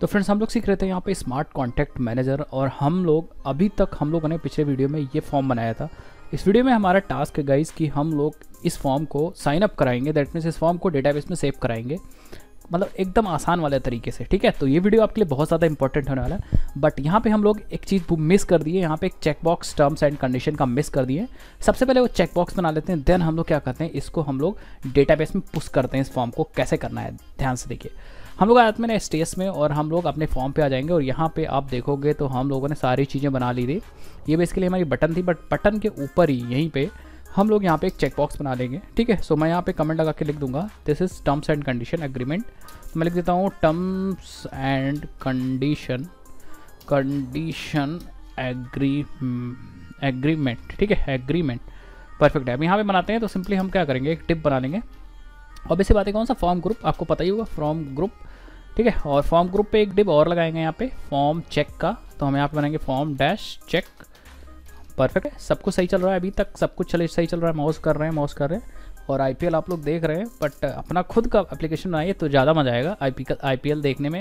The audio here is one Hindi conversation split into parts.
तो फ्रेंड्स हम लोग सीख रहे थे यहाँ पे स्मार्ट कॉन्टैक्ट मैनेजर और हम लोग अभी तक हम लोगों ने पिछले वीडियो में ये फॉर्म बनाया था इस वीडियो में हमारा टास्क है गाइज कि हम लोग इस फॉर्म को साइन अप कराएंगे दैट मीन्स इस फॉर्म को डेटाबेस में सेव कराएंगे मतलब एकदम आसान वाले तरीके से ठीक है तो ये वीडियो आपके लिए बहुत ज़्यादा इंपॉर्टेंट होने वाला है बट यहाँ पे हम लोग एक चीज़ मिस कर दिए यहाँ पे एक चेकबॉक्स टर्म्स एंड कंडीशन का मिस कर दिए सबसे पहले वो चेकबॉक्स बना लेते हैं देन हम लोग क्या करते हैं इसको हम लोग डेटाबेस में पुश करते हैं इस फॉर्म को कैसे करना है ध्यान से देखिए हम लोग आते हैं स्टेज में और हम लोग अपने फॉर्म पे आ जाएंगे और यहाँ पे आप देखोगे तो हम लोगों ने सारी चीज़ें बना ली थी ये बेसिकली हमारी बटन थी बट बटन के ऊपर ही यहीं पर हम लोग यहाँ पर एक चेकबॉक्स बना लेंगे ठीक है सो मैं यहाँ पर कमेंट लगा के लिख दूंगा this is terms and condition agreement मैं लिख देता हूँ terms and condition condition agree agreement ठीक है एग्रीमेंट परफेक्ट है अब यहाँ पे बनाते हैं तो सिंपली हम क्या करेंगे एक टिप बना लेंगे और इसी बात है कौन सा फॉर्म ग्रुप आपको पता ही होगा फॉर्म ग्रुप ठीक है और फॉर्म ग्रुप पे एक डिब और लगाएंगे यहाँ पे फॉर्म चेक का तो हम यहाँ पे बनाएंगे फॉर्म डैश चेक परफेक्ट है सब कुछ सही चल रहा है अभी तक सब कुछ चले सही चल रहा है माउस कर रहे हैं माउस कर रहे हैं और आई आप लोग देख रहे हैं बट अपना खुद का अप्लीकेशन बनाइए तो ज़्यादा मज़ा आएगा आई आई देखने में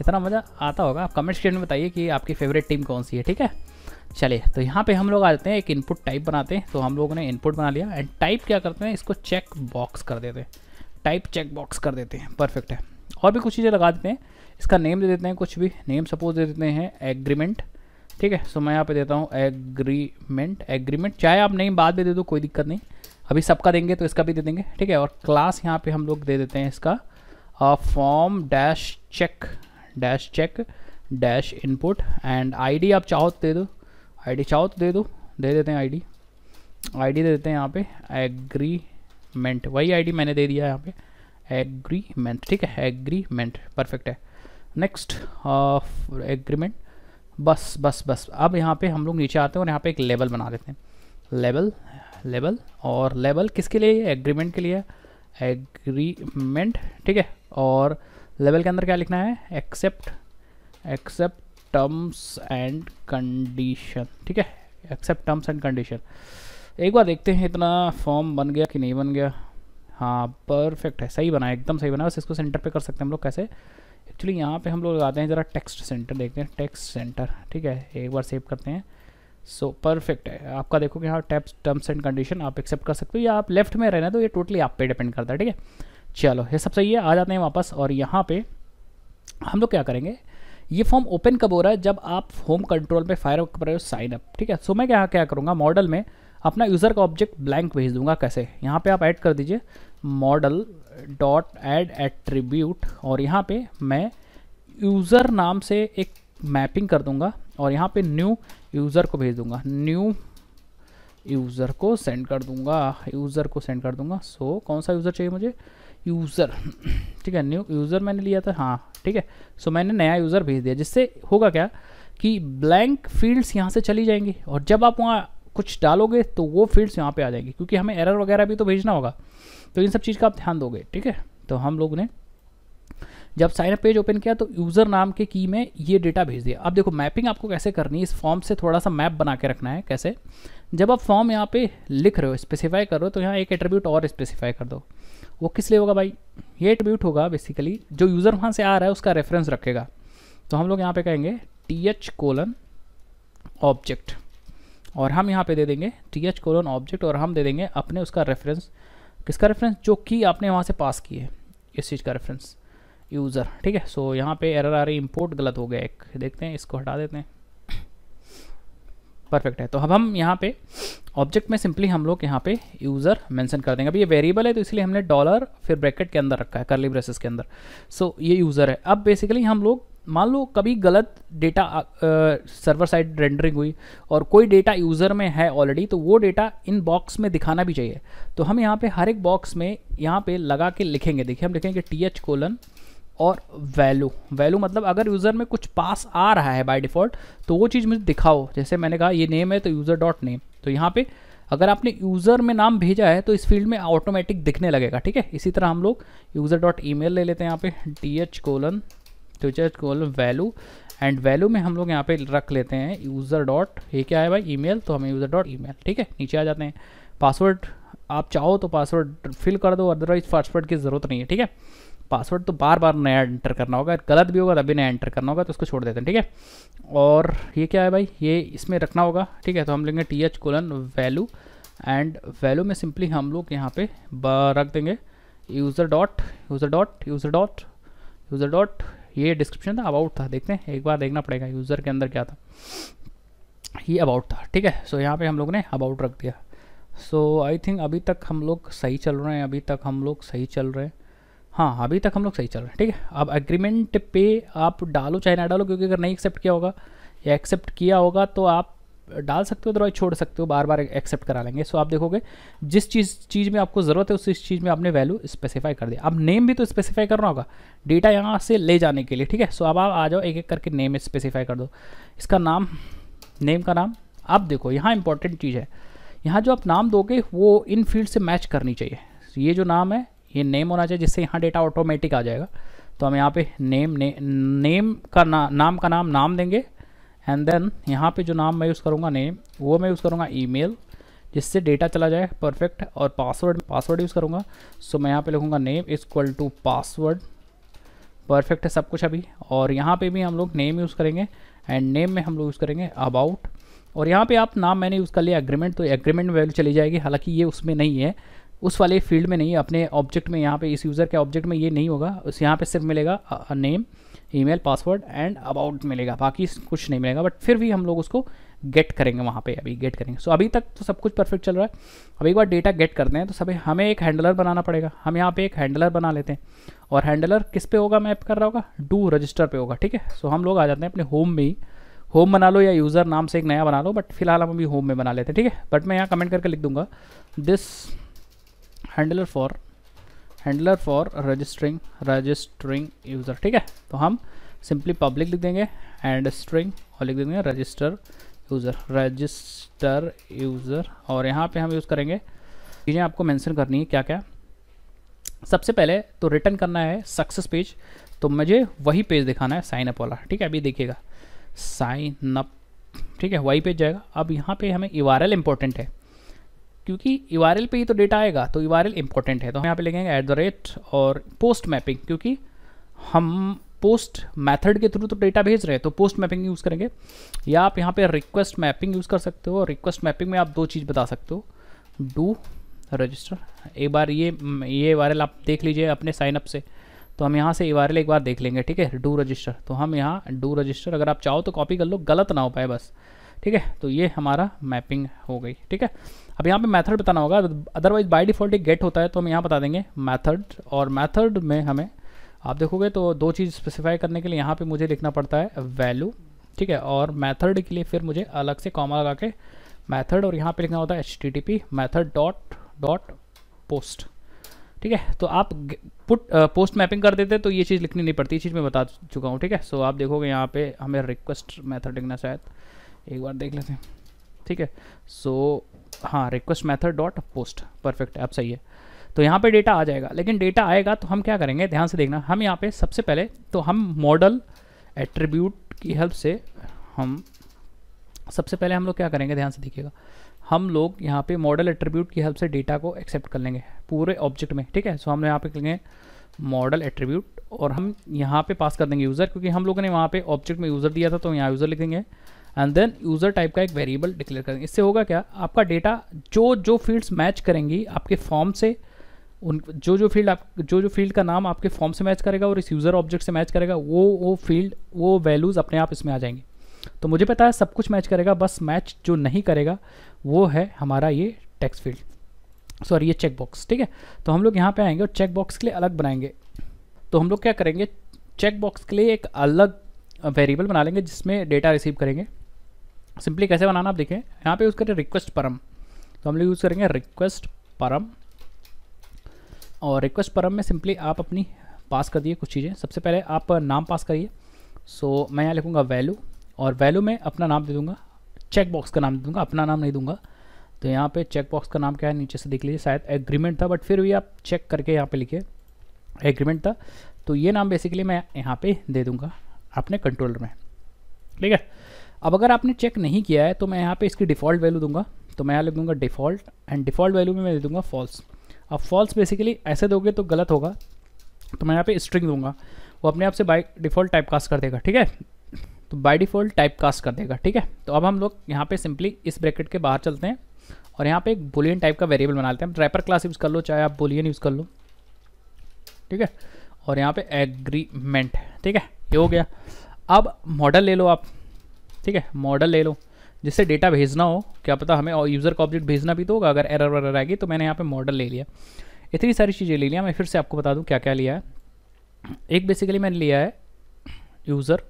इतना मज़ा आता होगा आप कमेंट सेक्शन में बताइए कि आपकी फेवरेट टीम कौन सी है ठीक है चलिए तो यहाँ पे हम लोग आ जाते हैं एक इनपुट टाइप बनाते हैं तो हम लोगों ने इनपुट बना लिया एंड टाइप क्या करते हैं इसको चेक बॉक्स कर देते हैं टाइप चेक बॉक्स कर देते हैं परफेक्ट है और भी कुछ चीज़ें लगा देते हैं इसका नेम दे देते हैं कुछ भी नेम सपोज दे देते हैं एग्रीमेंट ठीक है सो मैं यहाँ पे देता हूँ एग्रीमेंट एग्रीमेंट चाहे आप नेम बाद में दे दो कोई दिक्कत नहीं अभी सबका देंगे तो इसका भी दे देंगे ठीक है और क्लास यहाँ पे हम लोग दे देते हैं इसका form dash check dash check dash input and ID आप चाहो तो दे दो आईडी चाहो तो दे दो दे देते हैं आईडी आईडी दे देते हैं यहाँ पे एग्रीमेंट वही आईडी मैंने दे दिया यहाँ पे एग्रीमेंट ठीक है एग्रीमेंट परफेक्ट है नेक्स्ट एग्रीमेंट uh, बस बस बस अब यहाँ पे हम लोग नीचे आते हैं और यहाँ पे एक लेवल बना देते हैं लेवल लेवल और लेवल किसके लिए एग्रीमेंट के लिए एग्रीमेंट ठीक है और लेवल के अंदर क्या लिखना है accept accept terms and condition ठीक है एक्सेप्ट टर्म्स एंड कंडीशन एक बार देखते हैं इतना फॉर्म बन गया कि नहीं बन गया हाँ परफेक्ट है सही बना है एकदम सही बना बस इसको सेंटर पे कर सकते हैं हम लोग कैसे एक्चुअली यहाँ पे हम लोग लगाते हैं ज़रा टेक्स्ट सेंटर देखते हैं टेक्स्ट सेंटर ठीक है एक बार सेव करते हैं सो so, परफेक्ट है आपका देखो कि हाँ टैप्स टर्म्स एंड कंडीशन आप एक्सेप्ट कर सकते हो या आप लेफ्ट में रहना तो ये टोटली आप पे डिपेंड करता है ठीक है चलो ये सब सही है आ जाते हैं वापस और यहाँ पे हम लोग क्या करेंगे ये फॉर्म ओपन कब हो रहा है जब आप होम कंट्रोल पे फायर कर रहे हो साइन अप ठीक है सो so, मैं क्या क्या करूँगा मॉडल में अपना यूज़र का ऑब्जेक्ट ब्लैंक भेज दूंगा कैसे यहाँ पे आप ऐड कर दीजिए मॉडल डॉट एड एट्रीब्यूट और यहाँ पे मैं यूज़र नाम से एक मैपिंग कर दूंगा और यहाँ पे न्यू यूज़र को भेज दूंगा न्यू यूज़र को सेंड कर दूंगा यूज़र को सेंड कर दूंगा सो so, कौन सा यूज़र चाहिए मुझे यूज़र ठीक है न्यू यूज़र मैंने लिया था हाँ ठीक है सो so, मैंने नया यूज़र भेज दिया जिससे होगा क्या कि ब्लैंक फील्ड्स यहाँ से चली जाएंगी और जब आप वहाँ कुछ डालोगे तो वो फील्ड्स यहाँ पे आ जाएंगी क्योंकि हमें एरर वगैरह भी तो भेजना होगा तो इन सब चीज़ का आप ध्यान दोगे ठीक है तो हम लोग ने जब साइनअप पेज ओपन किया तो यूज़र नाम के की में ये डेटा भेज दिया अब देखो मैपिंग आपको कैसे करनी है इस फॉर्म से थोड़ा सा मैप बना के रखना है कैसे जब आप फॉर्म यहाँ पे लिख रहे हो स्पेसिफाई कर रहे हो तो यहाँ एक एट्रीब्यूट और स्पेसिफाई कर दो वो किस लिए होगा भाई ये एट्रीब्यूट होगा बेसिकली जो यूज़र वहाँ से आ रहा है उसका रेफरेंस रखेगा तो हम लोग यहाँ पर कहेंगे टी एच कोलन ऑब्जेक्ट और हम यहाँ पे दे देंगे टी एच कोलन ऑब्जेक्ट और हम दे देंगे अपने उसका रेफरेंस किसका रेफरेंस जो की आपने वहाँ से पास की है इस चीज़ का रेफरेंस यूज़र ठीक है सो so, यहाँ पे एरर आ रही इम्पोर्ट गलत हो गया एक देखते हैं इसको हटा देते हैं परफेक्ट है तो अब हम यहाँ पे ऑब्जेक्ट में सिंपली हम लोग यहाँ पे यूज़र मेंशन कर देंगे अब ये वेरिएबल है तो इसलिए हमने डॉलर फिर ब्रैकेट के अंदर रखा है करली ब्रेसेस के अंदर सो so, ये यूज़र है अब बेसिकली हम लोग मान लो कभी गलत डेटा सर्वर साइड रेंडरिंग हुई और कोई डेटा यूज़र में है ऑलरेडी तो वो डेटा इन बॉक्स में दिखाना भी चाहिए तो हम यहाँ पे हर एक बॉक्स में यहाँ पे लगा के लिखेंगे देखिए हम लिखेंगे टी एच कोलन और वैल्यू वैल्यू मतलब अगर यूज़र में कुछ पास आ रहा है बाय डिफ़ॉल्ट तो वो चीज़ मुझे दिखाओ जैसे मैंने कहा ये नेम है तो यूज़र डॉट नेम तो यहाँ पर अगर आपने यूज़र में नाम भेजा है तो इस फील्ड में ऑटोमेटिक दिखने लगेगा ठीक है इसी तरह हम लोग यूज़र डॉट ई ले लेते हैं यहाँ पे डी एच कोलन तो just call value and value में हम लोग यहाँ पे रख लेते हैं यूज़र डॉट ये क्या है भाई ईमेल तो हमें यूज़र डॉट ईमेल ठीक है नीचे आ जाते हैं पासवर्ड आप चाहो तो पासवर्ड फिल कर दो अदरवाइज पासवर्ड की ज़रूरत नहीं है ठीक है पासवर्ड तो बार बार नया एंटर करना होगा गलत भी होगा तभी नया एंटर करना होगा तो उसको छोड़ देते हैं ठीक है और ये क्या है भाई ये इसमें रखना होगा ठीक है तो हम लेंगे T H colon value and value में सिंपली हम लोग यहाँ पे रख देंगे user dot user dot user dot user dot ये डिस्क्रिप्शन था अबाउट था देखते हैं एक बार देखना पड़ेगा यूज़र के अंदर क्या था ये अबाउट था ठीक है सो so, यहाँ पे हम लोग ने अबाउट रख दिया सो आई थिंक अभी तक हम लोग सही चल रहे हैं अभी तक हम लोग सही चल रहे हैं हाँ अभी तक हम लोग सही चल रहे हैं ठीक है अब एग्रीमेंट पे आप डालो चाहे ना डालो क्योंकि अगर नहीं एक्सेप्ट किया होगा या एक्सेप्ट किया होगा तो आप डाल सकते हो अदरवाइज छोड़ सकते हो बार बार एक्सेप्ट करा लेंगे सो आप देखोगे जिस चीज़ चीज़ में आपको ज़रूरत है उस चीज़ में आपने वैल्यू स्पेसिफाई कर दिया अब नेम भी तो स्पेसिफाई करना होगा डेटा यहाँ से ले जाने के लिए ठीक है सो अब आप आ जाओ एक एक करके नेम स्पेसिफाई कर दो इसका नाम नेम का नाम आप देखो यहाँ इंपॉर्टेंट चीज़ है यहाँ जो आप नाम दोगे वो इन फील्ड से मैच करनी चाहिए ये जो नाम है ये नेम होना चाहिए जिससे यहाँ डेटा ऑटोमेटिक आ जाएगा तो हम यहाँ पे नेम ने, नेम का ना नाम का नाम नाम देंगे एंड देन यहाँ पे जो नाम मैं यूज़ करूँगा नेम वो मैं यूज़ करूँगा ईमेल जिससे डेटा चला जाए परफेक्ट और पासवर्ड पासवर्ड यूज़ करूँगा सो मैं यहाँ पे लिखूँगा name equal to password perfect है सब कुछ अभी और यहाँ पे भी हम लोग नेम यूज़ करेंगे एंड नेम में हम लोग यूज़ करेंगे अबाउट और यहाँ पे आप नाम मैंने यूज़ कर लिया एग्रीमेंट तो एग्रीमेंट वैल्यू चली जाएगी हालाँकि ये उसमें नहीं है उस वाले फील्ड में नहीं है अपने ऑब्जेक्ट में यहाँ पर इस यूज़र के ऑब्जेक्ट में ये नहीं होगा उस यहाँ पर सिर्फ मिलेगा name email password and about मिलेगा बाकी कुछ नहीं मिलेगा बट फिर भी हम लोग उसको गेट करेंगे वहाँ पे अभी गेट करेंगे सो so, अभी तक तो सब कुछ परफेक्ट चल रहा है अब एक बार डेटा गेट करते हैं तो सभी हमें एक हैंडलर बनाना पड़ेगा हम यहाँ पे एक हैंडलर बना लेते हैं और हैंडलर किस पे होगा मैप कर रहा होगा डू रजिस्टर पे होगा ठीक है सो so, हम लोग आ जाते हैं अपने होम में ही होम बना लो या यूज़र नाम से एक नया बना लो बट फिलहाल हम अभी होम में बना लेते हैं ठीक है बट मैं यहाँ कमेंट करके लिख दूंगा this handler for handler for registering registering user ठीक है तो हम सिंपली पब्लिक लिख देंगे एंड स्ट्रिंग और लिख देंगे रजिस्टर यूज़र रजिस्टर यूज़र और यहाँ पे हम यूज़ करेंगे चीज़ें आपको मेंशन करनी है क्या क्या सबसे पहले तो रिटर्न करना है सक्सेस पेज तो मुझे वही पेज दिखाना है साइन अप वाला ठीक है अभी देखिएगा साइन अप ठीक है वही पेज जाएगा अब यहाँ पे हमें यू आर इंपॉर्टेंट है क्योंकि यू पे ही तो डेटा आएगा तो यू आर इम्पोर्टेंट है तो हम यहाँ पे लिखेंगे एट द रेट और पोस्ट मैपिंग क्योंकि हम पोस्ट मैथड के थ्रू तो डेटा भेज रहे हैं तो पोस्ट मैपिंग यूज़ करेंगे या आप यहाँ पे रिक्वेस्ट मैपिंग यूज़ कर सकते हो और रिक्वेस्ट मैपिंग में आप दो चीज़ बता सकते हो डू रजिस्टर एक बार ये ये वायरल आप देख लीजिए अपने साइनअप से तो हम यहाँ से ये वायरल एक बार देख लेंगे ठीक है डू रजिस्टर तो हम यहाँ डू रजिस्टर अगर आप चाहो तो कॉपी कर लो गलत ना हो पाए बस ठीक है तो ये हमारा मैपिंग हो गई ठीक है अब यहाँ पे मेथड बताना होगा अदरवाइज बाय डिफॉल्ट एक गेट होता है तो हम यहाँ बता देंगे मेथड और मेथड में हमें आप देखोगे तो दो चीज़ स्पेसिफाई करने के लिए यहाँ पे मुझे लिखना पड़ता है वैल्यू ठीक है और मेथड के लिए फिर मुझे अलग से कॉमा लगा के मैथड और यहाँ पे लिखना होता है H T T P method dot dot post ठीक है तो आप पुट पोस्ट मैपिंग कर देते तो ये चीज़ लिखनी नहीं पड़ती चीज़ मैं बता चुका हूँ ठीक है सो आप देखोगे यहाँ पे हमें रिक्वेस्ट मैथड लिखना शायद एक बार देख लेते हैं ठीक है सो so, हाँ request method dot post perfect आप सही है तो यहाँ पे डेटा आ जाएगा लेकिन डेटा आएगा तो हम क्या करेंगे ध्यान से देखना हम यहाँ पे सबसे पहले तो हम मॉडल एट्रीब्यूट की हेल्प से हम सबसे पहले हम लोग क्या करेंगे ध्यान से देखिएगा हम लोग यहाँ पे मॉडल एट्रीब्यूट की हेल्प से डेटा को एक्सेप्ट कर लेंगे पूरे ऑब्जेक्ट में ठीक है सो हम यहाँ पे लेंगे मॉडल एट्रीब्यूट और हम यहाँ पे पास कर देंगे यूज़र क्योंकि हम लोगों ने वहाँ पे ऑब्जेक्ट में यूज़र दिया था तो यहाँ यूज़र लिखेंगे एंड देन यूज़र टाइप का एक वेरिएबल डिक्लेयर करेंगे इससे होगा क्या आपका डेटा जो जो फील्ड्स मैच करेंगी आपके फॉर्म से उन जो जो फील्ड आप जो जो फील्ड का नाम आपके फॉर्म से मैच करेगा और इस यूज़र ऑब्जेक्ट से मैच करेगा वो वो फील्ड वो वैल्यूज़ अपने आप इसमें आ जाएंगे तो मुझे पता है सब कुछ मैच करेगा बस मैच जो नहीं करेगा वो है हमारा ये टेक्स फील्ड सॉरी ये चेकबॉक्स ठीक है तो हम लोग यहाँ पे आएंगे और चेकबॉक्स के लिए अलग बनाएंगे तो हम लोग क्या करेंगे चेकबॉक्स के लिए एक अलग वेरिएबल बना लेंगे जिसमें डेटा रिसीव करेंगे सिंपली कैसे बनाना आप देखें यहाँ पे यूज़ करें रिक्वेस्ट परम तो हम लोग यूज़ करेंगे रिक्वेस्ट परम और रिक्वेस्ट परम में सिंपली आप अपनी पास कर दिए कुछ चीज़ें सबसे पहले आप नाम पास करिए सो so, मैं यहाँ लिखूँगा वैल्यू और वैल्यू में अपना नाम दे दूँगा चेक बॉक्स का नाम दे दूँगा अपना नाम नहीं दूँगा तो यहाँ पर चेक बॉक्स का नाम क्या है नीचे से देख लीजिए शायद एग्रीमेंट था बट फिर भी आप चेक करके यहाँ पर लिखिए एग्रीमेंट था तो ये नाम बेसिकली मैं यहाँ पर दे दूँगा अपने कंट्रोलर में ठीक है अब अगर आपने चेक नहीं किया है तो मैं यहाँ पे इसकी डिफ़ॉल्ट वैल्यू दूंगा तो मैं यहाँ लिख दूंगा डिफ़ॉल्ट एंड डिफ़ॉल्ट वैल्यू में मैं दे दूंगा फॉल्स अब फॉल्स बेसिकली ऐसे दोगे तो गलत होगा तो मैं यहाँ पे स्ट्रिंग दूंगा वो अपने आप से बाई डिफ़ॉल्ट टाइप कास्ट कर देगा ठीक है तो बाई डिफ़ॉल्ट टाइप कास्ट कर देगा ठीक है तो अब हम लोग यहाँ पे सिंपली इस ब्रैकेट के बाहर चलते हैं और यहाँ पे एक बुलियन टाइप का वेरिएबल बना लेते हैं ट्रैपर क्लास यूज़ कर लो चाहे आप बुलियन यूज़ कर लो ठीक है और यहाँ पे एग्रीमेंट ठीक है ये हो गया अब मॉडल ले लो आप ठीक है मॉडल ले लो जिससे डेटा भेजना हो क्या पता हमें और यूज़र का ऑब्जेक्ट भेजना भी तो होगा अगर एरर वरर आएगी तो मैंने यहाँ पे मॉडल ले लिया इतनी सारी चीज़ें ले लिया मैं फिर से आपको बता दूँ क्या क्या लिया है एक बेसिकली मैंने लिया है यूज़र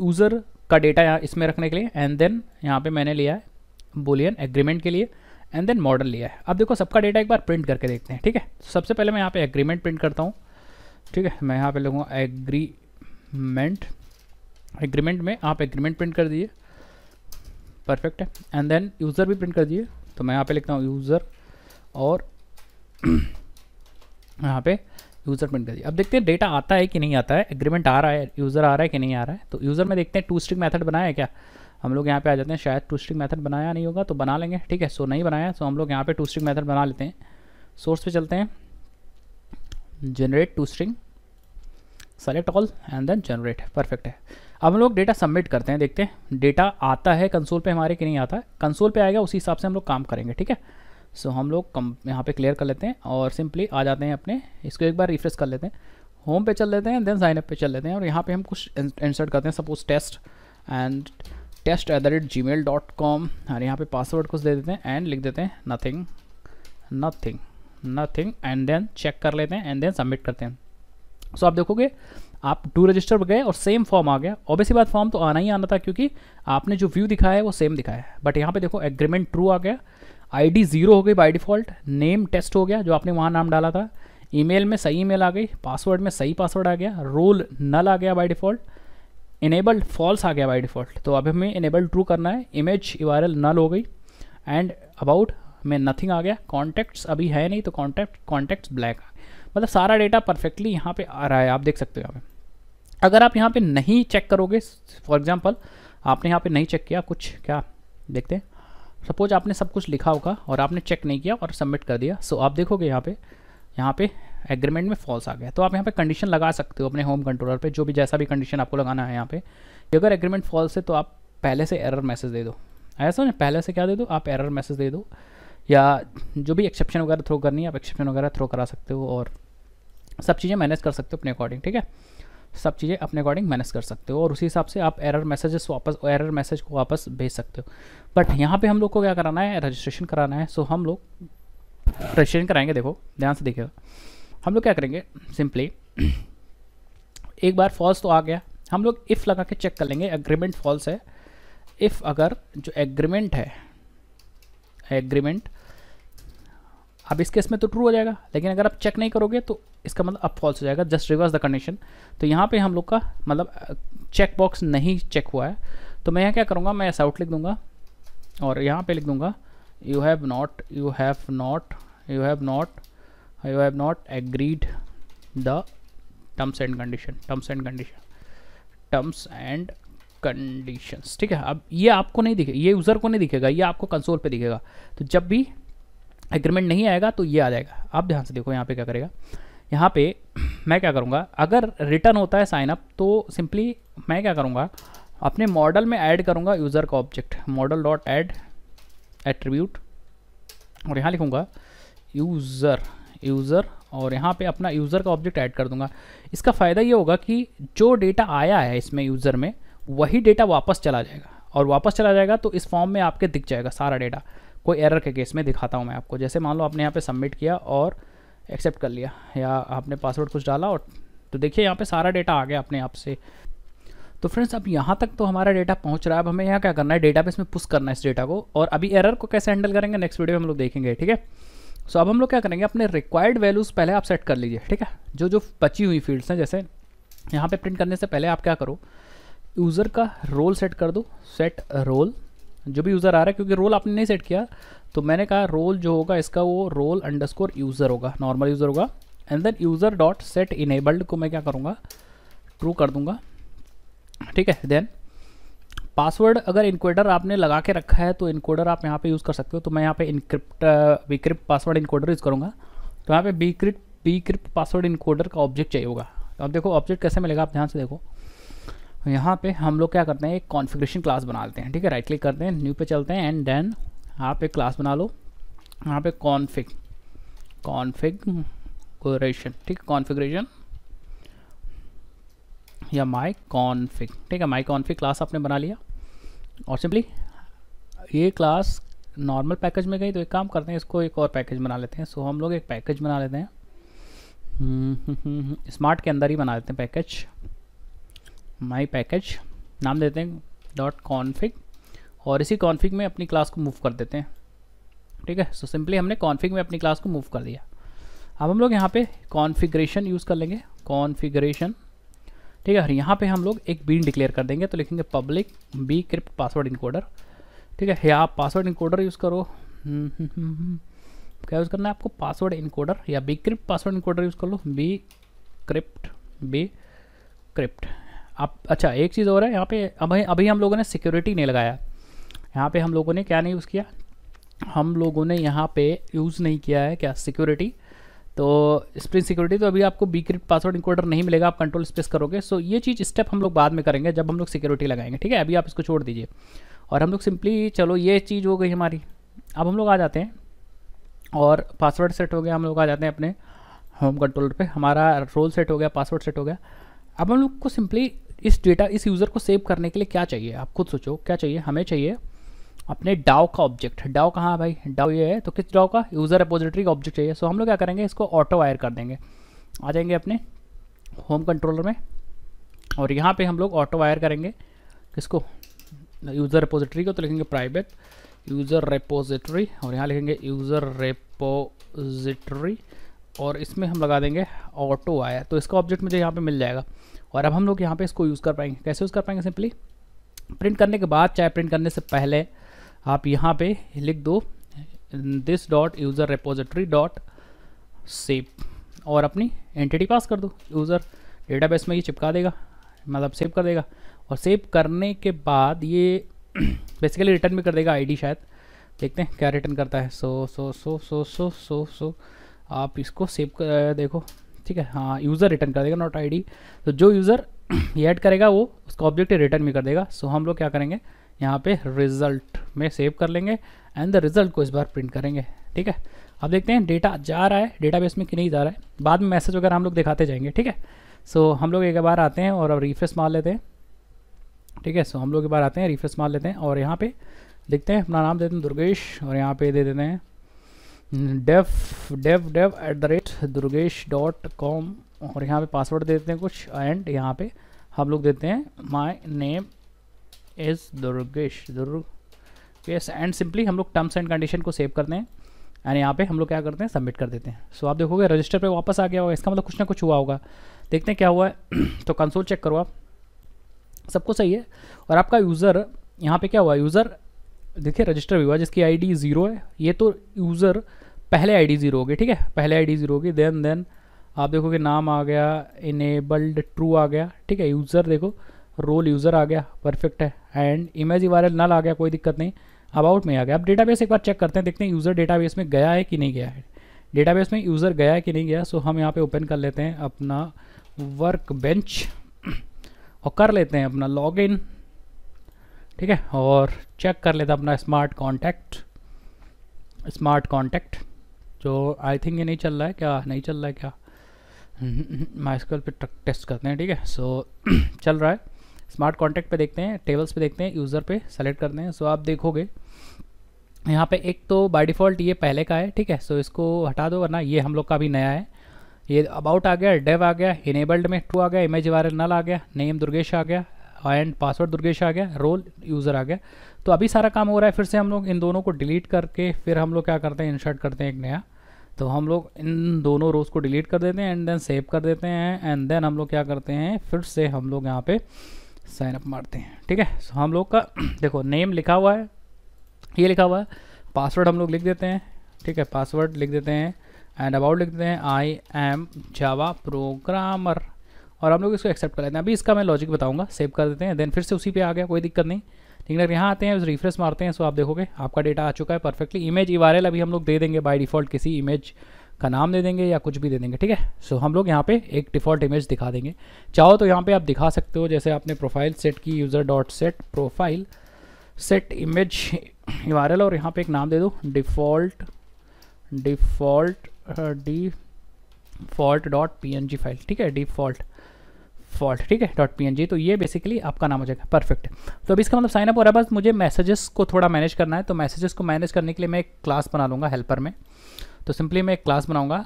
यूज़र का डेटा यहाँ इसमें रखने के लिए एंड देन यहाँ पर मैंने लिया है बोलियन एग्रीमेंट के लिए एंड देन मॉडल लिया है अब देखो सबका डेटा एक बार प्रिंट करके देखते हैं ठीक है तो सबसे पहले मैं यहाँ पर एग्रीमेंट प्रिंट करता हूँ ठीक है मैं यहाँ पर लिखूँगा एग्रीमेंट एग्रीमेंट में आप एग्रीमेंट प्रिंट कर दिए परफेक्ट है एंड देन यूज़र भी प्रिंट कर दिए तो मैं यहाँ पे लिखता हूँ यूज़र और यहाँ पे यूज़र प्रिंट कर दीजिए अब देखते हैं डेटा आता है कि नहीं आता है एग्रीमेंट आ रहा है यूज़र आ रहा है कि नहीं आ रहा है तो यूज़र में देखते हैं टू स्ट्रिक मैथड बनाया है क्या हम लोग यहाँ पे आ जाते हैं शायद टू स्ट्रिक मैथड बनाया नहीं होगा तो बना लेंगे ठीक है सो नहीं बनाया सो हम लोग यहाँ पर टू स्ट्रिक मैथड बना लेते हैं सोर्स पर चलते हैं generate to string select all and then generate perfect है अब हम लोग डेटा सबमिट करते हैं देखते हैं डेटा आता है कंसोल पे हमारे कि नहीं आता है कंसोल पे आएगा उसी हिसाब से हम लोग काम करेंगे ठीक है सो हम लोग कम यहाँ पे क्लियर कर लेते हैं और सिंपली आ जाते हैं अपने इसको एक बार रिफ्रेश कर लेते हैं होम पे चल लेते हैं देन साइनअप पे चल लेते हैं और यहाँ पे हम कुछ इंसर्ट करते हैं suppose test and test at the rate Gmail dot com और यहाँ पर पासवर्ड कुछ दे देते हैं एंड लिख देते हैं nothing nothing nothing and then check कर लेते हैं एंड देन सबमिट करते हैं सो so, आप देखोगे आप टू रजिस्टर पर गए और सेम फॉर्म आ गया ऑब्वियसली बात फॉर्म तो आना ही आना था क्योंकि आपने जो व्यू दिखाया है वो सेम दिखाया है बट यहाँ पे देखो एग्रीमेंट ट्रू आ गया आईडी जीरो हो गई बाई डिफ़ॉल्ट नेम टेस्ट हो गया जो आपने वहाँ नाम डाला था ईमेल में सही ईमेल आ गई पासवर्ड में सही पासवर्ड आ गया रोल नल आ गया बाई डिफ़ॉल्ट इनेबल्ड फॉल्स आ गया बाई डिफ़ॉल्ट तो अभी हमें इनेबल ट्रू करना है इमेज वायरल नल हो गई एंड अबाउट में नथिंग आ गया कॉन्टैक्ट्स अभी है नहीं तो कॉन्टैक्ट कॉन्टैक्ट्स ब्लैक आ गए मतलब सारा डेटा परफेक्टली यहाँ पे आ रहा है आप देख सकते हो यहाँ पे अगर आप यहाँ पे नहीं चेक करोगे फॉर एग्जांपल आपने यहाँ पे नहीं चेक किया कुछ क्या देखते हैं सपोज आपने सब कुछ लिखा होगा और आपने चेक नहीं किया और सबमिट कर दिया सो so, आप देखोगे यहाँ पे यहाँ पे एग्रीमेंट में फॉल्स आ गया तो आप यहाँ पे कंडीशन लगा सकते हो अपने होम कंट्रोलर पे जो भी जैसा भी कंडीशन आपको लगाना है यहाँ पे कि अगर एग्रीमेंट फॉल्स है तो आप पहले से एरर मैसेज दे दो ऐसा ना पहले से क्या दे दो आप एरर मैसेज दे दो या जो भी एक्सेप्शन वगैरह थ्रो करनी है आप एक्सेप्शन वगैरह थ्रो करा सकते हो और सब चीज़ें मैनेज कर सकते हो अपने अकॉर्डिंग ठीक है सब चीज़ें अपने अकॉर्डिंग मैनेज कर सकते हो और उसी हिसाब से आप एरर मैसेजेस वापस एरर मैसेज को वापस भेज सकते हो बट यहाँ पे हम लोग को क्या कराना है रजिस्ट्रेशन कराना है सो हम लोग रजिस्ट्रेशन कराएंगे देखो ध्यान से देखिएगा हम लोग क्या करेंगे सिंपली एक बार फॉल्स तो आ गया हम लोग इफ़ लगा के चेक कर लेंगे एग्रीमेंट फॉल्स है इफ़ अगर जो एग्रीमेंट है एग्रीमेंट अब इस केस में तो ट्रू हो जाएगा लेकिन अगर आप चेक नहीं करोगे तो इसका मतलब अब फॉल्स हो जाएगा जस्ट रिवर्स द कंडीशन तो यहाँ पे हम लोग का मतलब चेक बॉक्स नहीं चेक हुआ है तो मैं यहाँ क्या करूँगा मैं साउट लिख दूँगा और यहाँ पे लिख दूँगा you have not you have not you have not you have not agreed the terms and condition terms and condition terms and conditions ठीक है अब ये आपको नहीं दिखेगा ये यूज़र को नहीं दिखेगा ये आपको कंसोल पे दिखेगा तो जब भी एग्रीमेंट नहीं आएगा तो ये आ जाएगा आप ध्यान से देखो यहाँ पे क्या करेगा यहाँ पे मैं क्या करूँगा अगर रिटर्न होता है साइनअप तो सिंपली मैं क्या करूँगा अपने मॉडल में ऐड करूँगा यूज़र का object model dot add attribute और यहाँ लिखूँगा यूज़र यूज़र और यहाँ पे अपना यूज़र का ऑब्जेक्ट ऐड कर दूंगा इसका फ़ायदा ये होगा कि जो डेटा आया है इसमें यूज़र में वही डेटा वापस चला जाएगा और वापस चला जाएगा तो इस फॉर्म में आपके दिख जाएगा सारा डेटा कोई एरर के केस में दिखाता हूँ मैं आपको जैसे मान लो आपने यहाँ पे सबमिट किया और एक्सेप्ट कर लिया या आपने पासवर्ड कुछ डाला और तो देखिए यहाँ पे सारा डेटा आ गया अपने आप से तो फ्रेंड्स अब यहाँ तक तो हमारा डेटा पहुँच रहा है अब हमें यहाँ क्या करना है बेस में पुश करना है इस डेटा को और अभी एरर को कैसे हैंडल करेंगे नेक्स्ट वीडियो में हम लोग देखेंगे ठीक है सो अब हम लोग क्या करेंगे अपने रिक्वायर्ड वैल्यूज़ पहले आप सेट कर लीजिए ठीक है जो जो बची हुई फील्ड्स हैं जैसे यहाँ पर प्रिंट करने से पहले आप क्या करो यूज़र का रोल सेट कर दो सेट रोल जो भी यूज़र आ रहा है क्योंकि रोल आपने नहीं सेट किया तो मैंने कहा रोल जो होगा इसका वो रोल अंडरस्कोर यूज़र होगा नॉर्मल यूज़र होगा and then user dot set enabled को मैं क्या करूँगा ट्रू कर दूँगा ठीक है देन पासवर्ड अगर इनकोडर आपने लगा के रखा है तो इनकोडर आप यहाँ पे यूज़ कर सकते हो तो मैं यहाँ पे encrypt bcrypt password encoder use करूँगा तो यहाँ पे बीक्रिप्ट बीक्रिप्ट पासवर्ड इनकोडर का ऑब्जेक्ट चाहिए होगा तो आप देखो ऑब्जेक्ट कैसे मिलेगा आप ध्यान से देखो तो यहाँ पे हम लोग क्या करते हैं एक कॉन्फ़िगरेशन क्लास बना लेते हैं ठीक है राइट क्लिक करते हैं न्यू पे चलते हैं एंड देन आप एक क्लास बना लो यहाँ पे कॉन्फ़िग कॉन्फ़िगरेशन ठीक है कॉन्फ़िगरेशन या माई कॉन्फ़िग ठीक है माई कॉन्फ़िग क्लास आपने बना लिया और सिंपली ये क्लास नॉर्मल पैकेज में गई तो एक काम करते हैं इसको एक और पैकेज बना लेते हैं सो हम लोग एक पैकेज बना लेते हैं स्मार्ट हम्म, हम्म, हम्म, के अंदर ही बना लेते हैं पैकेज माई पैकेज नाम देते हैं डॉट कॉन्फिक और इसी कॉन्फिक में अपनी क्लास को मूव कर देते हैं ठीक है सो so, सिंपली हमने कॉन्फिक में अपनी क्लास को मूव कर दिया अब हम लोग यहाँ पे कॉन्फिग्रेशन यूज़ कर लेंगे कॉन्फिग्रेशन ठीक है और यहाँ पे हम लोग एक बीन डिक्लेयर कर देंगे तो लिखेंगे public bcrypt password encoder ठीक है या आप पासवर्ड इनकोडर यूज़ करो हम्म, हम्म, हम्म, क्या यूज़ करना है आपको पासवर्ड इनकोडर या bcrypt password encoder use कर लो बी क्रिप्ट बी क्रिप्ट आप अच्छा एक चीज़ और है यहाँ पे अभी अभी हम लोगों ने सिक्योरिटी नहीं लगाया यहाँ पे हम लोगों ने क्या नहीं यूज़ किया हम लोगों ने यहाँ पे यूज़ नहीं किया है क्या सिक्योरिटी तो स्प्रिंग सिक्योरिटी तो अभी आपको बी पासवर्ड इंकोडर नहीं मिलेगा आप कंट्रोल स्पेस करोगे सो ये चीज़ स्टेप हम लोग बाद में करेंगे जब हम लोग सिक्योरिटी लगाएंगे ठीक है अभी आप इसको छोड़ दीजिए और हम लोग सिंपली चलो ये चीज़ हो गई हमारी अब हम लोग आ जाते हैं और पासवर्ड सेट हो गया हम लोग आ जाते हैं अपने होम कंट्रोल पे हमारा रोल सेट हो गया पासवर्ड सेट हो गया अब हम लोग को सिंपली इस डेटा इस यूज़र को सेव करने के लिए क्या चाहिए आप खुद सोचो क्या चाहिए हमें चाहिए अपने डाओ का ऑब्जेक्ट डाओ कहाँ भाई डाओ ये है तो किस डाओ का यूज़र अपोजिटरी का ऑब्जेक्ट चाहिए सो हम लोग क्या करेंगे इसको ऑटो वायर कर देंगे आ जाएंगे अपने होम कंट्रोलर में और यहाँ पे हम लोग ऑटो वायर करेंगे किसको यूज़र रिपोजिटरी को तो लिखेंगे प्राइवेट यूज़र रिपोजिटरी और यहाँ लिखेंगे यूज़र रिपोजिटरी और इसमें हम लगा देंगे ऑटो वायर तो इसका ऑब्जेक्ट मुझे यहाँ पे मिल जाएगा और अब हम लोग यहाँ पे इसको यूज़ कर पाएंगे कैसे यूज़ कर पाएंगे सिंपली प्रिंट करने के बाद चाहे प्रिंट करने से पहले आप यहाँ पे लिख दो this dot user repository dot save और अपनी एंटिटी पास कर दो यूज़र डेटाबेस में ये चिपका देगा मतलब सेव कर देगा और सेव करने के बाद ये बेसिकली रिटर्न भी कर देगा आईडी शायद देखते हैं क्या रिटर्न करता है सो सो सो सो सो सो सो आप इसको सेव कर देखो ठीक है हाँ यूज़र रिटर्न कर देगा नॉट आईडी तो जो यूज़र ये ऐड करेगा वो उसका ऑब्जेक्ट रिटर्न भी कर देगा सो हम लोग क्या करेंगे यहाँ पे रिजल्ट में सेव कर लेंगे एंड द रिजल्ट को इस बार प्रिंट करेंगे ठीक है अब देखते हैं डेटा जा रहा है डेटा में कि नहीं जा रहा है बाद में मैसेज वगैरह हम लोग दिखाते जाएंगे ठीक है सो so, हम लोग एक बार आते हैं और अब रिफ्रेश मार लेते हैं ठीक है सो हम लोग एक बार आते हैं रिफ्रेश मार लेते हैं और यहाँ पे देखते हैं अपना नाम देते हैं दुर्गेश और यहाँ पे दे देते हैं def def def at the rate Durgesh dot com और यहाँ पे पासवर्ड देते हैं कुछ एंड यहाँ पे हम लोग देते हैं my name is Durgesh Durgesh and simply हम लोग टर्म्स एंड कंडीशन को सेव करते हैं एंड यहाँ पे हम लोग क्या करते हैं सबमिट कर देते हैं सो so, आप देखोगे रजिस्टर पे वापस आ गया होगा इसका मतलब कुछ ना कुछ हुआ होगा देखते हैं क्या हुआ है तो कंसोल चेक करो आप सबको सही है और आपका यूज़र यहाँ पे क्या हुआ यूज़र देखिए रजिस्टर भी हुआ जिसकी आईडी ज़ीरो है ये तो यूज़र पहले आईडी ज़ीरो होगी ठीक है पहले आईडी ज़ीरो होगी देन देन आप देखोगे नाम आ गया इनेबल्ड ट्रू आ गया ठीक है यूज़र देखो रोल यूज़र आ गया परफेक्ट है एंड इमेज वायरल नल आ गया कोई दिक्कत नहीं अबाउट में आ गया अब डेटाबेस एक बार चेक करते हैं देखते हैं यूज़र डेटाबेस में गया है कि नहीं गया है डेटाबेस में यूज़र गया है कि नहीं गया सो हम यहाँ पर ओपन कर लेते हैं अपना वर्क बेंच और कर लेते हैं अपना इन ठीक है और चेक कर लेता अपना स्मार्ट कॉन्टैक्ट स्मार्ट कॉन्टैक्ट जो आई थिंक ये नहीं चल रहा है क्या नहीं चल रहा है क्या माइस्कल हम्म, पे टेस्ट करते हैं ठीक है सो so, चल रहा है स्मार्ट कॉन्टैक्ट पे देखते हैं टेबल्स पे देखते हैं यूज़र पे सेलेक्ट करते हैं सो so, आप देखोगे यहाँ पे एक तो बाय डिफ़ॉल्ट ये पहले का है ठीक है सो so, इसको हटा दो वरना ये हम लोग का भी नया है ये अबाउट आ गया डेव आ गया इनेबल्ड में टू आ गया इमेज वायरल नल आ गया नेम दुर्गेश आ गया एंड पासवर्ड दुर्गेश आ गया रोल यूज़र आ गया तो अभी सारा काम हो रहा है फिर से हम लोग इन दोनों को डिलीट करके फिर हम लोग क्या करते हैं इंसर्ट करते हैं एक नया तो हम लोग इन दोनों रोज़ को डिलीट कर देते हैं एंड देन सेव कर देते हैं एंड देन हम लोग क्या करते हैं फिर से हम लोग यहाँ पे साइन अप मारते हैं ठीक है so, हम लोग का देखो नेम लिखा हुआ है ये लिखा हुआ है पासवर्ड हम लोग लिख देते हैं ठीक है पासवर्ड लिख देते हैं एंड अबाउट लिख देते हैं आई एम जावा प्रोग्रामर और हम लोग इसको एक्सेप्ट कर लेते हैं अभी इसका मैं लॉजिक बताऊंगा सेव कर देते हैं देन फिर से उसी पे आ गया कोई दिक्कत नहीं लेकिन अगर यहाँ आते हैं रिफ्रेश मारते हैं सो आप देखोगे आपका डेटा आ चुका है परफेक्टली इमेज ई अभी हम लोग दे देंगे बाई डिफ़ॉल्ट किसी इमेज का नाम दे देंगे या कुछ भी दे देंगे ठीक है सो हम लोग यहाँ पे एक डिफ़ॉल्ट इमेज दिखा देंगे चाहो तो यहाँ पे आप दिखा सकते हो जैसे आपने प्रोफाइल सेट की user dot set profile set image viral और यहाँ पे एक नाम दे दो default default default dot P file ठीक है डिफ़ॉल्ट फॉल्ट ठीक है डॉट पी तो ये बेसिकली आपका नाम हो जाएगा परफेक्ट तो अभी इसका मतलब साइनअप हो रहा है बस मुझे मैसेजेस को थोड़ा मैनेज करना है तो मैसेजेस को मैनेज करने के लिए मैं एक क्लास बना लूँगा हेल्पर में तो सिंपली मैं एक क्लास बनाऊँगा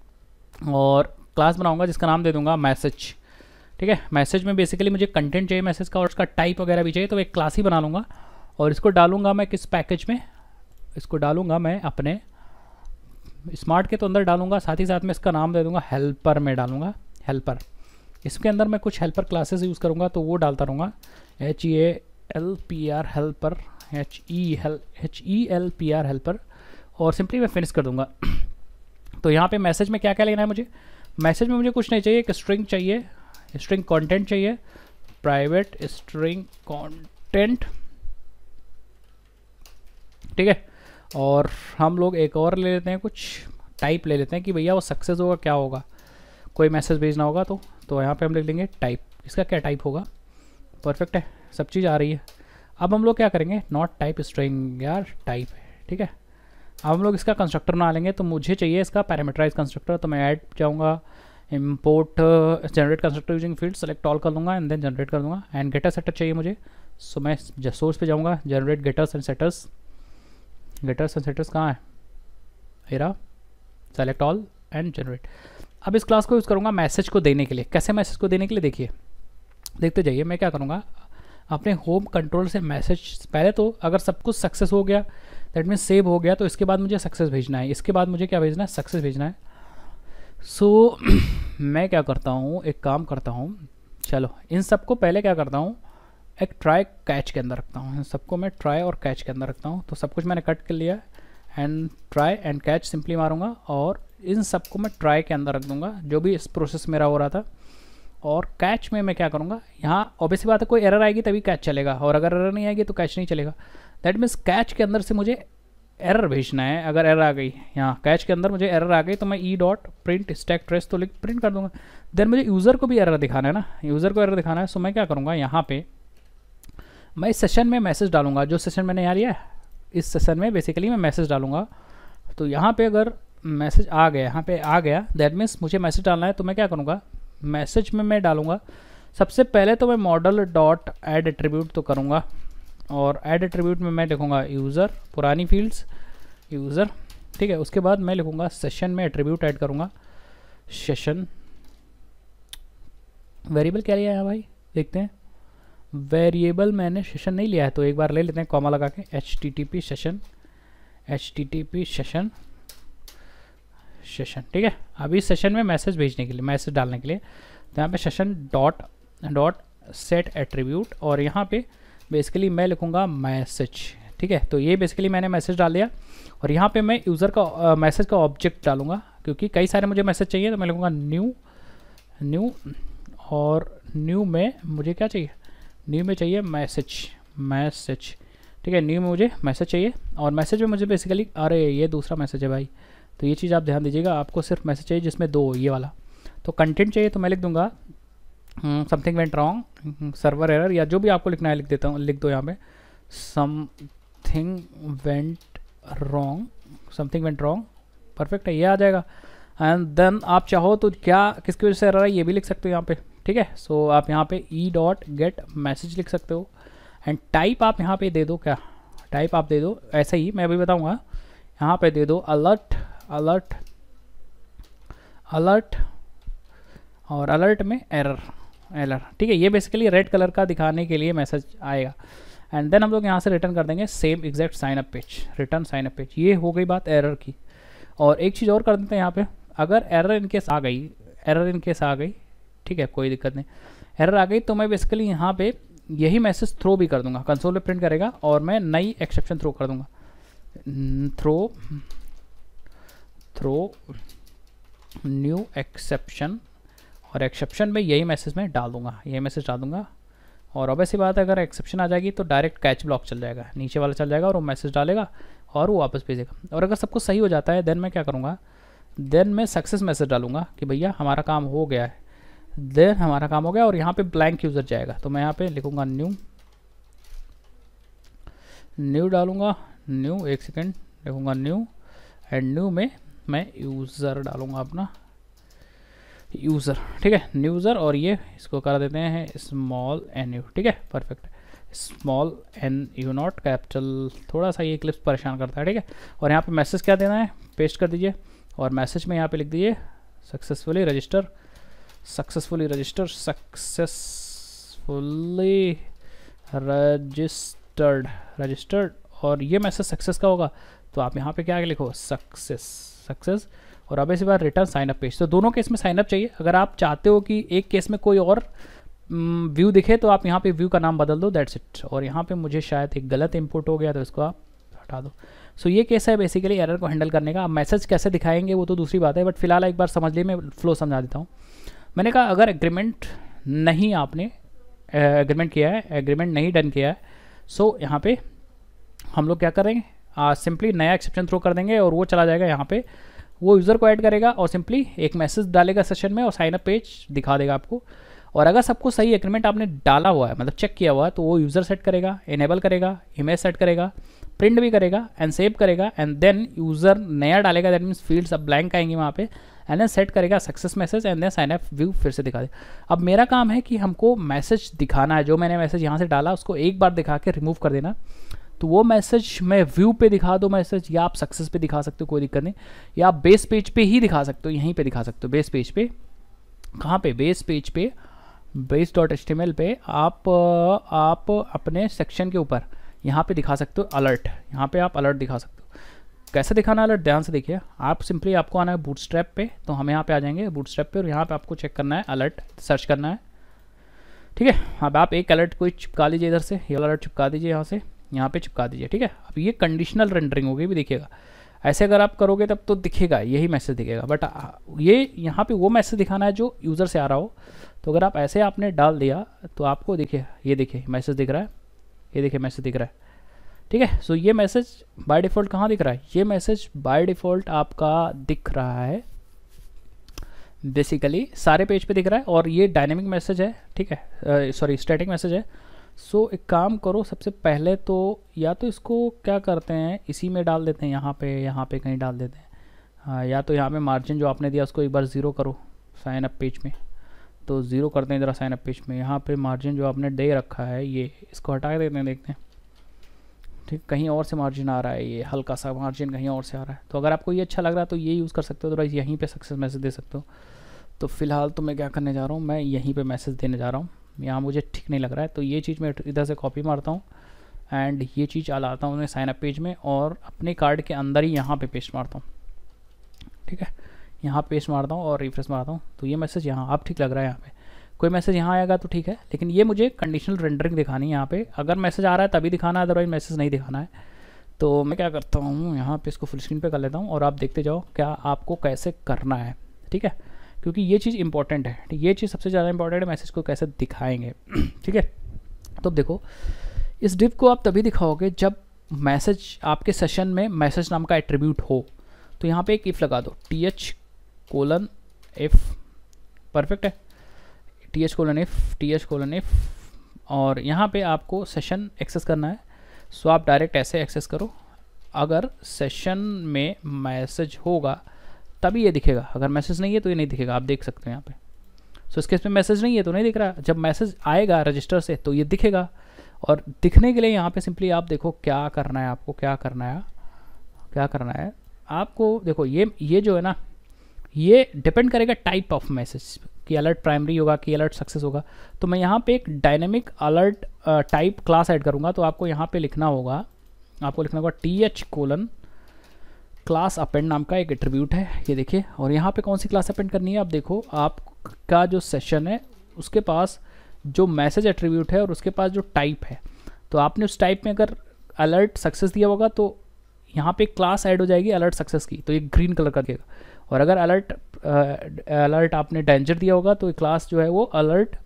और क्लास बनाऊँगा जिसका नाम दे दूँगा मैसेज ठीक है मैसेज में बेसिकली मुझे कंटेंट चाहिए मैसेज का और उसका टाइप वगैरह भी चाहिए तो एक क्लास ही बना लूँगा और इसको डालूंगा मैं किस पैकेज में इसको डालूंगा मैं अपने स्मार्ट के तो अंदर डालूंगा साथ ही साथ में इसका नाम दे दूंगा हेल्पर में डालूंगा हेल्पर इसके अंदर मैं कुछ हेल्पर क्लासेस यूज़ करूँगा तो वो डालता रहूँगा H E L P R helper H E hell H E L P R helper और सिंपली मैं फिनिश कर दूँगा तो यहाँ पे मैसेज में क्या क्या लेना है मुझे मैसेज में मुझे कुछ नहीं चाहिए एक स्ट्रिंग चाहिए स्ट्रिंग कॉन्टेंट चाहिए प्राइवेट स्ट्रिंग कॉन्टेंट ठीक है और हम लोग एक और ले लेते हैं कुछ टाइप ले लेते हैं कि भैया वो सक्सेस होगा क्या होगा कोई मैसेज भेजना होगा तो तो यहाँ पे हम लिख लेंगे टाइप इसका क्या टाइप होगा परफेक्ट है सब चीज़ आ रही है अब हम लोग क्या करेंगे नॉट टाइप स्ट्रिंग यार टाइप है ठीक है अब हम लोग इसका कंस्ट्रक्टर बना लेंगे तो मुझे चाहिए इसका पैरामीटराइज कंस्ट्रक्टर तो मैं ऐड जाऊँगा import generate constructor using field select all कर लूँगा एंड देन जनरेट कर दूँगा एंड गेटर सेटर चाहिए मुझे सो मैं सोर्स पे जाऊँगा generate getters and setters getters and setters कहाँ है हेरा सेलेक्ट ऑल एंड जनरेट अब इस क्लास को यूज़ करूँगा मैसेज को देने के लिए कैसे मैसेज को देने के लिए देखिए देखते जाइए मैं क्या करूँगा अपने होम कंट्रोल से मैसेज पहले तो अगर सब कुछ सक्सेस हो गया दैट मीन सेव हो गया तो इसके बाद मुझे सक्सेस भेजना है इसके बाद मुझे क्या भेजना है सक्सेस भेजना है सो so, मैं क्या करता हूँ एक काम करता हूँ चलो इन सबको पहले क्या करता हूँ एक ट्राई कैच के अंदर रखता हूँ सबको मैं ट्राई और कैच के अंदर रखता हूँ तो सब कुछ मैंने कट कर लिया and try and catch simply मारूंगा और इन सबको मैं ट्राई के अंदर रख दूंगा जो भी इस प्रोसेस मेरा हो रहा था और कैच में मैं क्या करूँगा यहाँ ऑब्वियसली बात है कोई एरर आएगी तभी कैच चलेगा और अगर एरर नहीं आएगी तो कैच नहीं चलेगा दैट मीन्स कैच के अंदर से मुझे एरर भेजना है अगर एरर आ गई यहाँ कैच के अंदर मुझे एरर आ गई तो मैं E dot print stack trace तो लिख प्रिंट कर दूंगा देन मुझे यूज़र को भी एरर दिखाना है ना यूज़र को एरर दिखाना है सो मैं क्या करूँगा यहाँ पे मैं इस सेशन में मैसेज डालूंगा जो सेशन मैंने यहाँ लिया इस सेशन में बेसिकली मैं मैसेज डालूंगा तो यहाँ पे अगर मैसेज आ गया यहाँ पे आ गया दैट मीन्स मुझे मैसेज डालना है तो मैं क्या करूँगा मैसेज में मैं डालूँगा सबसे पहले तो मैं मॉडल डॉट एड एट्रीब्यूट तो करूँगा और एड एट्रीब्यूट में मैं लिखूँगा यूज़र पुरानी फील्ड्स यूज़र ठीक है उसके बाद मैं लिखूँगा सेशन में एट्रीब्यूट ऐड करूँगा सेशन वेरिएबल क्या लिया है भाई देखते हैं वेरिएबल मैंने सेशन नहीं लिया है तो एक बार ले लेते हैं कॉमा लगा के H T T P session H T T P session session ठीक है अभी सेशन में मैसेज भेजने के लिए मैसेज डालने के लिए तो यहाँ पे session dot dot set attribute और यहाँ पे बेसिकली मैं लिखूँगा मैसेज ठीक है तो ये बेसिकली मैंने मैसेज डाल दिया और यहाँ पे मैं यूज़र का मैसेज uh, का ऑब्जेक्ट डालूंगा क्योंकि कई सारे मुझे मैसेज चाहिए तो मैं लिखूँगा न्यू न्यू और न्यू में मुझे क्या चाहिए न्यू में चाहिए मैसेज मैसेज ठीक है न्यू में मुझे मैसेज चाहिए और मैसेज में मुझे बेसिकली अरे ये दूसरा मैसेज है भाई तो ये चीज़ आप ध्यान दीजिएगा आपको सिर्फ मैसेज चाहिए जिसमें दो ये वाला तो कंटेंट चाहिए तो मैं लिख दूंगा something went wrong server error या जो भी आपको लिखना है लिख देता हूँ लिख दो यहाँ पे something went wrong something went wrong perfect है ये आ जाएगा एंड देन आप चाहो तो क्या किसकी वजह से एरर है ये भी लिख सकते हो यहाँ पे ठीक है सो so, आप यहाँ पे ई डॉट गेट मैसेज लिख सकते हो एंड टाइप आप यहाँ पे दे दो क्या टाइप आप दे दो ऐसे ही मैं अभी बताऊँगा यहाँ पे दे दो अलर्ट अलर्ट अलर्ट और अलर्ट में एरर एलर ठीक है ये बेसिकली रेड कलर का दिखाने के लिए मैसेज आएगा एंड देन हम लोग यहाँ से रिटर्न कर देंगे same exact sign up page return sign up page ये हो गई बात एरर की और एक चीज़ और कर देते हैं यहाँ पे अगर एरर इनकेस आ गई एरर इनकेस आ गई ठीक है कोई दिक्कत नहीं एरर आ गई तो मैं बेसिकली यहाँ पे यही मैसेज थ्रो भी कर दूंगा कंसोल पे प्रिंट करेगा और मैं नई एक्सेप्शन थ्रो कर दूंगा throw hmm, throw new exception और एक्सेप्शन में यही मैसेज मैं डाल दूंगा यही मैसेज डालूंगा और अब ऐसी बात है अगर एक्सेप्शन आ जाएगी तो डायरेक्ट कैच ब्लॉक चल जाएगा नीचे वाला चल जाएगा और वो मैसेज डालेगा और वो वापस भेजेगा और अगर सब कुछ सही हो जाता है देन मैं क्या करूँगा देन मैं सक्सेस मैसेज डालूंगा कि भैया हमारा काम हो गया है देन हमारा काम हो गया और यहाँ पे ब्लैंक यूज़र जाएगा तो मैं यहाँ पे लिखूँगा न्यू न्यू डालूँगा न्यू एक सेकेंड लिखूँगा न्यू एंड न्यू में मैं यूज़र डालूँगा अपना यूज़र ठीक है न्यूज़र और ये इसको कर देते हैं स्मॉल एन यू ठीक है perfect small N U not capital थोड़ा सा ये क्लिप्स परेशान करता है ठीक है और यहाँ पे मैसेज क्या देना है पेस्ट कर दीजिए और मैसेज में यहाँ पे लिख दीजिए successfully register successfully register successfully registered registered और ये मैसेज सक्सेस का होगा तो आप यहाँ पे क्या लिखो सक्सेस सक्सेस और अब इस बार रिटर्न साइनअप पेज तो दोनों केस में साइनअप चाहिए अगर आप चाहते हो कि एक केस में कोई और व्यू mm, दिखे तो आप यहाँ पे व्यू का नाम बदल दो दैट्स इट और यहाँ पे मुझे शायद एक गलत इनपुट हो गया तो इसको आप हटा दो सो so, ये केस है बेसिकली एरर को हैंडल करने का मैसेज कैसे दिखाएंगे वो तो दूसरी बात है बट फिलहाल एक बार समझ लिए मैं फ्लो समझा देता हूँ मैंने कहा अगर एग्रीमेंट नहीं आपने एग्रीमेंट eh, किया है एग्रीमेंट नहीं डन किया है सो so, यहाँ पर हम लोग क्या करेंगे सिंपली नया एक्सेप्शन थ्रो कर देंगे और वो चला जाएगा यहाँ पे वो यूज़र को ऐड करेगा और सिंपली एक मैसेज डालेगा सेशन में और साइन अप पेज दिखा देगा आपको और अगर सबको सही एग्रीमेंट आपने डाला हुआ है मतलब चेक किया हुआ है तो वो यूज़र सेट करेगा इनेबल करेगा इमेज सेट करेगा प्रिंट भी करेगा एंड सेव करेगा एंड देन यूज़र नया डालेगा दैट मीन्स फील्ड्स अब ब्लैंक आएंगे वहाँ पे एंड देन सेट करेगा success message and then sign up view फिर से दिखा दे अब मेरा काम है कि हमको मैसेज दिखाना है जो मैंने मैसेज यहाँ से डाला उसको एक बार दिखा के रिमूव कर देना तो वो मैसेज मैं व्यू पे दिखा दो मैसेज या आप सक्सेस पे दिखा सकते हो कोई दिक्कत नहीं या आप बेस पेज पे ही दिखा सकते हो यहीं पे दिखा सकते हो बेस पेज पे कहाँ पे बेस पेज पे बेस डॉट एच पे आप आप अपने सेक्शन के ऊपर यहाँ पे दिखा सकते हो अलर्ट यहाँ पे आप अलर्ट दिखा सकते हो कैसे दिखाना अलर्ट ध्यान से देखिए आप सिंपली आपको आना है बूट पे तो हम यहाँ पे आ जाएंगे बूट पे और यहाँ पे आपको चेक करना है अलर्ट सर्च करना है ठीक है अब आप एक अलर्ट कोई चिपका लीजिए इधर से ये अलर्ट चिपका दीजिए यहाँ से यहाँ पे चिपका दीजिए ठीक है अब ये कंडीशनल रेंडरिंग होगी भी दिखेगा ऐसे अगर आप करोगे तब तो दिखेगा यही मैसेज दिखेगा बट ये यहाँ पे वो मैसेज दिखाना है जो यूज़र से आ रहा हो तो अगर आप ऐसे आपने डाल दिया तो आपको दिखे ये देखिए मैसेज दिख रहा है ये देखिए मैसेज दिख रहा है ठीक है सो ये मैसेज बाय डिफ़ॉल्ट कहाँ दिख रहा है ये मैसेज बाय डिफ़ॉल्ट आपका दिख रहा है बेसिकली सारे पेज पे दिख रहा है और ये डायनेमिक मैसेज है ठीक है सॉरी स्टैटिक मैसेज है सो so, एक काम करो सबसे पहले तो या तो इसको क्या करते हैं इसी में डाल देते हैं यहाँ पे यहाँ पे कहीं डाल देते हैं आ, हाँ, या तो यहाँ पे मार्जिन जो आपने दिया उसको एक बार ज़ीरो करो साइन अप पेज में तो ज़ीरो करते हैं ज़रा साइन अप पेज में यहाँ पे मार्जिन जो आपने दे रखा है ये इसको हटा देते हैं देखते हैं ठीक कहीं और से मार्जिन आ रहा है ये हल्का सा मार्जिन कहीं और से आ रहा है तो अगर आपको ये अच्छा लग रहा है तो ये यूज़ कर सकते हो तो यहीं पर सक्सेस मैसेज दे सकते हो तो फ़िलहाल तो मैं क्या करने जा रहा हूँ मैं यहीं पर मैसेज देने जा रहा हूँ यहाँ मुझे ठीक नहीं लग रहा है तो ये चीज़ मैं इधर से कॉपी मारता हूँ एंड ये चीज़ लाता हूँ उन्हें साइनअप पेज में और अपने कार्ड के अंदर ही यहाँ पे पेस्ट मारता हूँ ठीक है यहाँ पेस्ट मारता हूँ और रिफ्रेस मारता हूँ तो ये मैसेज यहाँ आप ठीक लग रहा है यहाँ पे कोई मैसेज यहाँ आएगा तो ठीक है लेकिन ये मुझे कंडीशनल रेंडरिंग दिखानी है यहाँ पे अगर मैसेज आ रहा है तभी दिखाना है अदरवाइज मैसेज नहीं दिखाना है तो मैं क्या करता हूँ यहाँ पे इसको फुल स्क्रीन पर कर लेता हूँ और आप देखते जाओ क्या आपको कैसे करना है ठीक है क्योंकि ये चीज़ इंपॉर्टेंट है ये चीज़ सबसे ज़्यादा इंपॉर्टेंट है मैसेज को कैसे दिखाएंगे ठीक है तो देखो इस डिप को आप तभी दिखाओगे जब मैसेज आपके सेशन में मैसेज नाम का एट्रीब्यूट हो तो यहाँ पे एक इफ़ लगा दो T H colon if perfect है T H colon if T H colon if और यहाँ पे आपको सेशन एक्सेस करना है सो आप डायरेक्ट ऐसे एक्सेस करो अगर सेशन में मैसेज होगा तभी ये दिखेगा अगर मैसेज नहीं है तो ये नहीं दिखेगा आप देख सकते हो यहाँ पे सो so, इस इसमें मैसेज नहीं है तो नहीं दिख रहा जब मैसेज आएगा रजिस्टर से तो ये दिखेगा और दिखने के लिए यहाँ पे सिंपली आप देखो क्या करना है आपको क्या करना है क्या करना है आपको देखो ये ये जो है ना ये डिपेंड करेगा टाइप ऑफ मैसेज कि अलर्ट प्राइमरी होगा कि अलर्ट सक्सेस होगा तो मैं यहाँ पे एक dynamic alert type class add करूँगा तो आपको यहाँ पे लिखना होगा आपको लिखना होगा T H colon class append नाम का एक एट्रीब्यूट है ये देखिए और यहाँ पे कौन सी क्लास अपेंड करनी है आप देखो आपका जो सेशन है उसके पास जो मैसेज एट्रीब्यूट है और उसके पास जो टाइप है तो आपने उस टाइप में अगर अलर्ट सक्सेस दिया होगा तो यहाँ पे क्लास ऐड हो जाएगी अलर्ट सक्सेस की तो ये ग्रीन कलर का देगा और अगर अलर्ट अलर्ट आपने डेंजर दिया होगा तो ये क्लास जो है वो अलर्ट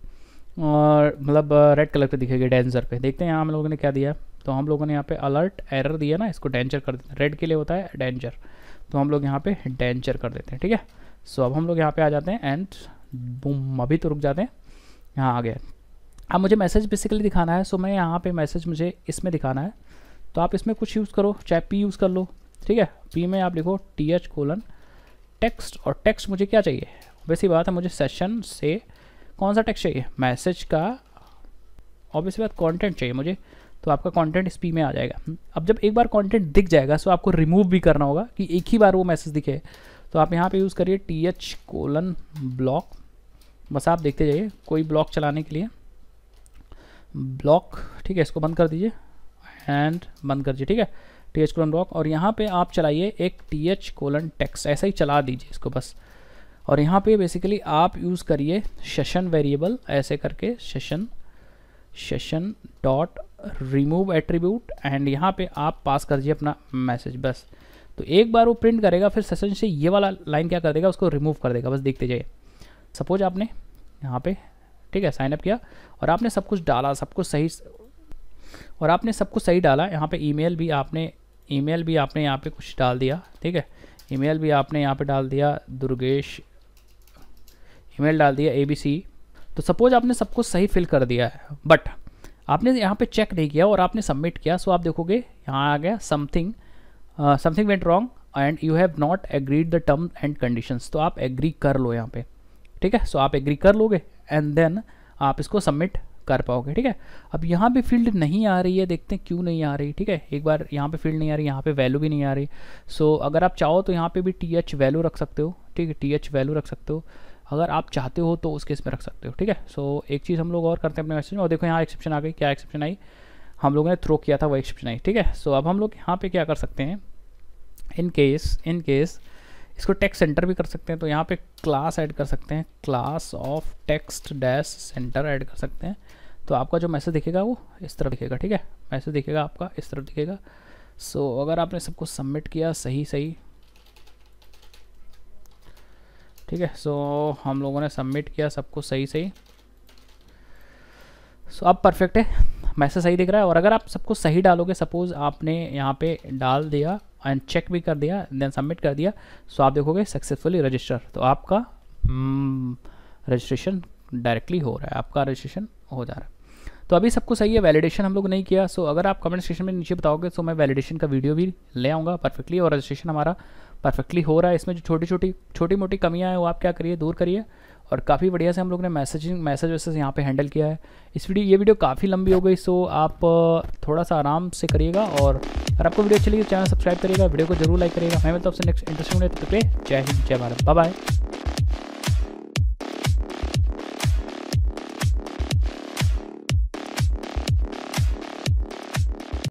और मतलब रेड कलर पे दिखेगी डेंजर पे देखते हैं यहाँ हम लोगों ने क्या दिया है तो हम लोगों ने यहाँ पे अलर्ट एरर दिया ना इसको डेंजर कर देते हैं रेड के लिए होता है डेंजर तो हम लोग यहाँ पे डेंचर कर देते हैं ठीक है सो अब हम लोग यहाँ पे आ जाते हैं एंड बूम अभी तो रुक जाते हैं यहाँ आ गया अब मुझे मैसेज बेसिकली दिखाना है सो मैं यहाँ पे मैसेज मुझे इसमें दिखाना है तो आप इसमें कुछ यूज़ करो चाहे पी यूज़ कर लो ठीक है पी में आप लिखो टी एच कोलन टेक्स्ट और टेक्स्ट मुझे क्या चाहिए वैसी बात है मुझे सेशन से कौन सा टेक्स्ट चाहिए मैसेज का ऑब्वियसली बात कॉन्टेंट चाहिए मुझे तो आपका कंटेंट इस पी में आ जाएगा अब जब एक बार कंटेंट दिख जाएगा सो आपको रिमूव भी करना होगा कि एक ही बार वो मैसेज दिखे तो आप यहाँ पे यूज़ करिए टी एच कोलन ब्लॉक बस आप देखते जाइए कोई ब्लॉक चलाने के लिए ब्लॉक ठीक है इसको बंद कर दीजिए एंड बंद कर दीजिए ठीक है टी एच कोलन ब्लॉक और यहाँ पे आप चलाइए एक टी एच कोलन टेक्स ऐसा ही चला दीजिए इसको बस और यहाँ पे बेसिकली आप यूज़ करिए सेशन वेरिएबल ऐसे करके session session dot remove attribute and यहाँ पे आप पास कर दीजिए अपना मैसेज बस तो एक बार वो प्रिंट करेगा फिर सेशन से ये वाला लाइन क्या कर देगा उसको रिमूव कर देगा बस देखते जाइए सपोज आपने यहाँ पे ठीक है साइनअप किया और आपने सब कुछ डाला सब कुछ सही और आपने सब कुछ सही डाला यहाँ पे ईमेल भी आपने ईमेल भी आपने यहाँ पे कुछ डाल दिया ठीक है ईमेल भी आपने यहाँ पे डाल दिया दुर्गेश ईमेल डाल दिया ए तो सपोज आपने सब कुछ सही फिल कर दिया है बट आपने यहाँ पे चेक नहीं किया और आपने सबमिट किया सो आप देखोगे यहाँ आ गया something something went wrong and you have not agreed the term and conditions तो आप एग्री कर लो यहाँ पे ठीक है सो आप एग्री कर लोगे एंड देन आप इसको सबमिट कर पाओगे ठीक है अब यहाँ पे फील्ड नहीं आ रही है देखते हैं क्यों नहीं आ रही ठीक है एक बार यहाँ पे फील्ड नहीं आ रही यहाँ पे वैल्यू भी नहीं आ रही सो so, अगर आप चाहो तो यहाँ पे भी टी एच वैल्यू रख सकते हो ठीक है टी एच वैल्यू रख सकते हो अगर आप चाहते हो तो उस केस में रख सकते हो ठीक है सो एक चीज़ हम लोग और करते हैं अपने मैसेज में और देखो यहाँ एक्सेप्शन आ गई क्या एक्सेप्शन आई हम लोगों ने थ्रो किया था वो एक्सेप्शन आई ठीक है सो अब हम लोग यहाँ पर क्या कर सकते हैं इन केस इन केस इसको टेक्स्ट सेंटर भी कर सकते हैं तो यहाँ पे क्लास ऐड कर सकते हैं class of text dash center add कर सकते हैं तो आपका जो मैसेज दिखेगा वो इस तरह दिखेगा ठीक है मैसेज दिखेगा आपका इस तरह दिखेगा सो so, अगर आपने सबको सबमिट किया सही सही ठीक है सो हम लोगों ने सबमिट किया सब कुछ सही सही सो अब परफेक्ट है मैसेज सही दिख रहा है और अगर आप सब कुछ सही डालोगे सपोज़ आपने यहाँ पे डाल दिया एंड चेक भी कर दिया देन सबमिट कर दिया सो आप देखोगे सक्सेसफुली रजिस्टर तो आपका रजिस्ट्रेशन हम्म, डायरेक्टली हो रहा है आपका रजिस्ट्रेशन हो जा रहा है तो अभी सब कुछ सही है वैलिडेशन हम लोग नहीं किया सो अगर आप कमेंट सेक्शन में नीचे बताओगे तो मैं वैलिडेशन का वीडियो भी ले आऊँगा परफेक्टली और रजिस्ट्रेशन हमारा परफेक्टली हो रहा है इसमें जो छोटी छोटी छोटी मोटी कमियाँ हैं वो आप क्या करिए दूर करिए और काफ़ी बढ़िया से हम लोग ने मैसेजिंग मैसेज वैसेज यहाँ पे हैंडल किया है इस वीडियो ये वीडियो काफ़ी लंबी हो गई सो आप थोड़ा सा आराम से करिएगा और अगर आपको वीडियो अच्छी लगी तो चैनल सब्सक्राइब करिएगा वीडियो को जरूर लाइक करिएगा मैं मतलब तो आपसे नेक्स्ट इंटरेस्टिंग जय हिंद जय भारत बाय बाय